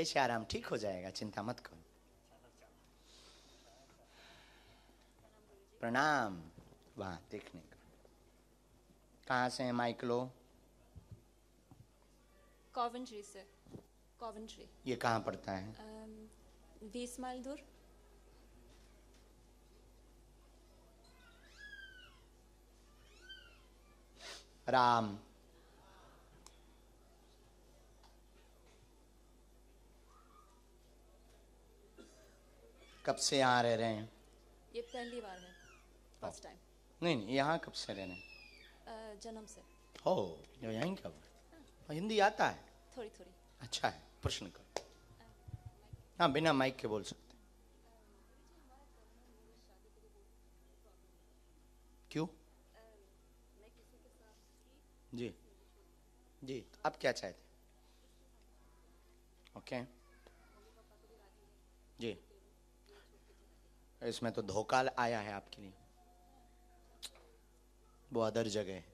सही से आराम ठीक हो जाएगा चिंता मत करो प्रणाम वहां देखने का कहा से है माइकलो कॉवेंट्री से कॉवेंट्री ये कहाँ पड़ता है um, बीस माइल दूर राम कब से यहाँ रह रहे हैं ये पहली बार है फर्स्ट टाइम नहीं नहीं यहाँ कब से रह रहे हैं जन्म से हो जो यहीं कब हाँ। हिंदी आता है थोड़ी थोड़ी अच्छा है प्रश्न कर हाँ बिना माइक के बोल सकते क्यों जी जी तो आप क्या चाहते ओके जी इसमें तो धोखा आया है आपके लिए वो अदर जगह है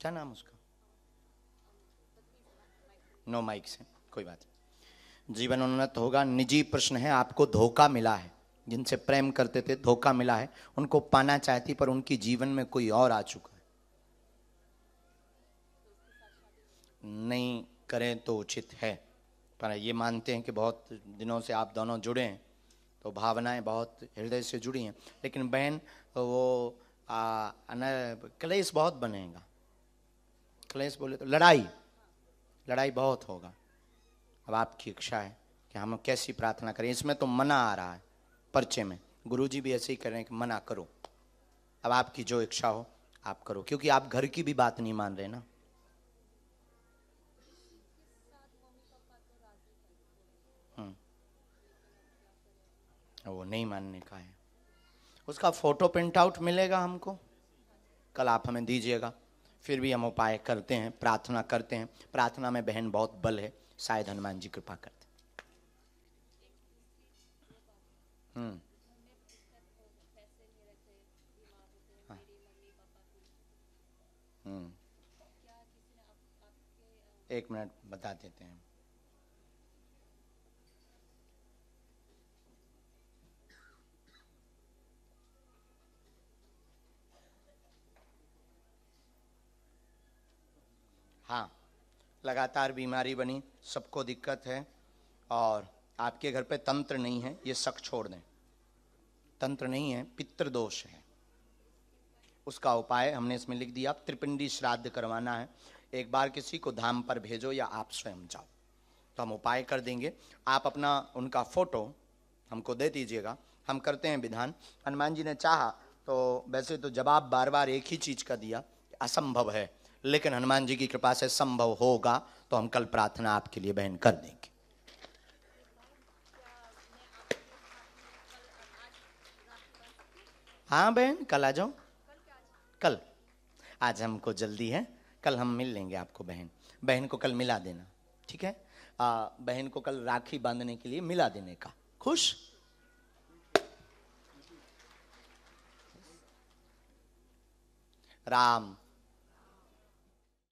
क्या नाम उसका नो माइक से कोई बात नहीं जीवन उन्नत होगा निजी प्रश्न है आपको धोखा मिला है जिनसे प्रेम करते थे धोखा मिला है उनको पाना चाहती पर उनकी जीवन में कोई और आ चुका है नहीं करें तो उचित है पर ये मानते हैं कि बहुत दिनों से आप दोनों जुड़े हैं तो भावनाएं बहुत हृदय से जुड़ी हैं लेकिन बहन वो आ, क्लेश बहुत बनेगा क्लेश बोले तो लड़ाई लड़ाई बहुत होगा अब आपकी इच्छा है कि हम कैसी प्रार्थना करें इसमें तो मना आ रहा है पर्चे में गुरुजी भी ऐसे ही कर रहे हैं कि मना करो अब आपकी जो इच्छा हो आप करो क्योंकि आप घर की भी बात नहीं मान रहे ना वो नहीं मानने का है उसका फोटो प्रिंट आउट मिलेगा हमको कल आप हमें दीजिएगा फिर भी हम उपाय करते हैं प्रार्थना करते हैं प्रार्थना में बहन बहुत बल है शायद हनुमान जी कृपा करते हम्म, हाँ। हम्म। एक मिनट बता देते हैं हाँ लगातार बीमारी बनी सबको दिक्कत है और आपके घर पे तंत्र नहीं है ये शक छोड़ दें तंत्र नहीं है पितृदोष है उसका उपाय हमने इसमें लिख दिया त्रिपिंडी श्राद्ध करवाना है एक बार किसी को धाम पर भेजो या आप स्वयं जाओ तो हम उपाय कर देंगे आप अपना उनका फोटो हमको दे दीजिएगा हम करते हैं विधान हनुमान जी ने चाहा तो वैसे तो जवाब बार बार एक ही चीज़ का दिया असंभव है लेकिन हनुमान जी की कृपा से संभव होगा तो हम कल प्रार्थना आपके लिए बहन कर देंगे हाँ बहन कल आ जाओ कल आज हमको जल्दी है कल हम मिल लेंगे आपको बहन बहन को कल मिला देना ठीक है आ, बहन को कल राखी बांधने के लिए मिला देने का खुश राम